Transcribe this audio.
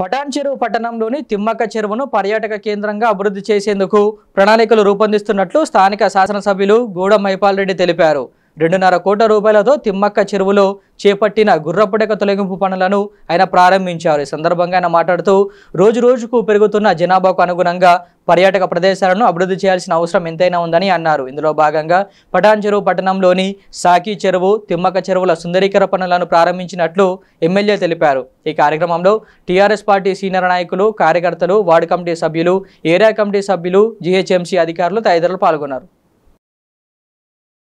పటాన్ చెరువు పట్టణంలోని తిమ్మక్క చెరువును పర్యాటక కేంద్రంగా అభివృద్ధి చేసేందుకు ప్రణాళికలు రూపొందిస్తున్నట్లు స్థానిక శాసనసభ్యులు గూడ మైపాల్ రెడ్డి తెలిపారు రెండున్నర కోట్ల రూపాయలతో తిమ్మక్క చెరువులో చేపట్టిన గుర్రపుడక తొలగింపు పనులను ఆయన ప్రారంభించారు ఈ సందర్భంగా ఆయన మాట్లాడుతూ రోజు రోజుకు పెరుగుతున్న జనాభాకు అనుగుణంగా పర్యాటక ప్రదేశాలను అభివృద్ధి చేయాల్సిన అవసరం ఎంతైనా ఉందని అన్నారు ఇందులో భాగంగా పటాన్ చెరువు పట్టణంలోని సాకి చెరువు తిమ్మక చెరువుల సుందరీకర పనులను ప్రారంభించినట్లు ఎమ్మెల్యే తెలిపారు ఈ కార్యక్రమంలో టీఆర్ఎస్ పార్టీ సీనియర్ నాయకులు కార్యకర్తలు వార్డు కమిటీ సభ్యులు ఏరియా కమిటీ సభ్యులు జిహెచ్ఎంసీ అధికారులు తదితరులు పాల్గొన్నారు